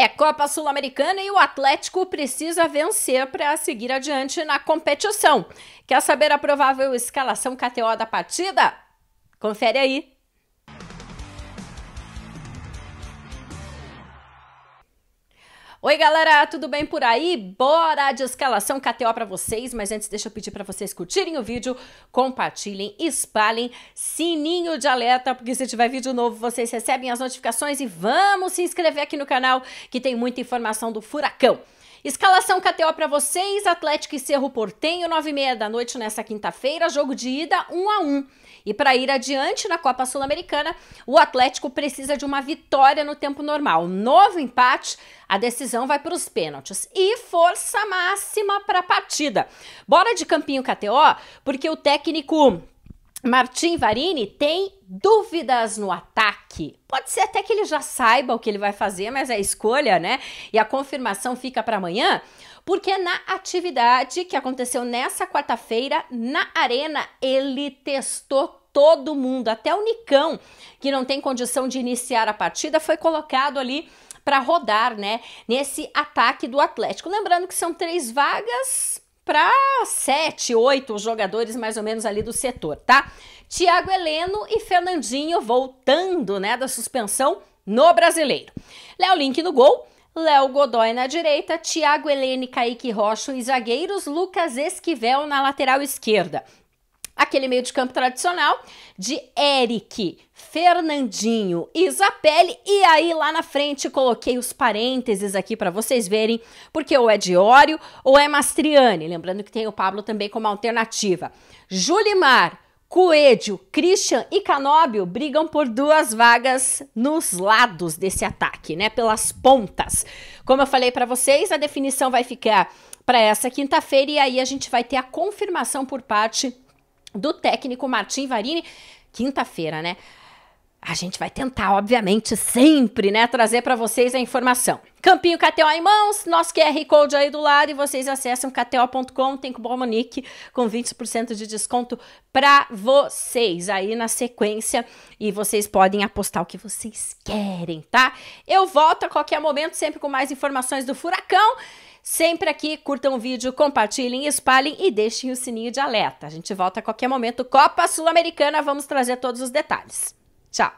É Copa Sul-Americana e o Atlético precisa vencer para seguir adiante na competição. Quer saber a provável escalação KTO da partida? Confere aí Oi, galera, tudo bem por aí? Bora de escalação KTO para vocês, mas antes deixa eu pedir para vocês curtirem o vídeo, compartilhem, espalhem, sininho de alerta, porque se tiver vídeo novo vocês recebem as notificações e vamos se inscrever aqui no canal que tem muita informação do furacão. Escalação KTO para vocês, Atlético e Cerro Portenho, 9h30 da noite nessa quinta-feira, jogo de ida 1 a 1 E para ir adiante na Copa Sul-Americana, o Atlético precisa de uma vitória no tempo normal. Novo empate, a decisão vai para os pênaltis. E força máxima para a partida. Bora de campinho KTO, porque o técnico Martim Varini tem dúvidas no ataque. Pode ser até que ele já saiba o que ele vai fazer, mas a é escolha, né? E a confirmação fica para amanhã, porque na atividade que aconteceu nessa quarta-feira na Arena, ele testou todo mundo, até o Nicão, que não tem condição de iniciar a partida, foi colocado ali para rodar, né, nesse ataque do Atlético. Lembrando que são três vagas, para sete, oito jogadores mais ou menos ali do setor, tá? Tiago Heleno e Fernandinho voltando, né, da suspensão no Brasileiro. Léo Link no gol. Léo Godoy na direita, Thiago e Kaique Rocha e zagueiros, Lucas Esquivel na lateral esquerda aquele meio de campo tradicional de Eric, Fernandinho, Isabelle e aí lá na frente coloquei os parênteses aqui para vocês verem, porque ou é Diório ou é Mastriani, lembrando que tem o Pablo também como alternativa. Julimar, Coelho, Christian e Canóbio brigam por duas vagas nos lados desse ataque, né? Pelas pontas. Como eu falei para vocês, a definição vai ficar para essa quinta-feira e aí a gente vai ter a confirmação por parte do técnico Martim Varini, quinta-feira, né? A gente vai tentar, obviamente, sempre, né, trazer para vocês a informação. Campinho KTO em mãos, nosso QR Code aí do lado e vocês acessam kto.com, tem cupom Monique com 20% de desconto para vocês aí na sequência e vocês podem apostar o que vocês querem, tá? Eu volto a qualquer momento sempre com mais informações do furacão. Sempre aqui, curtam o vídeo, compartilhem, espalhem e deixem o sininho de alerta. A gente volta a qualquer momento. Copa Sul-Americana, vamos trazer todos os detalhes. Tchau!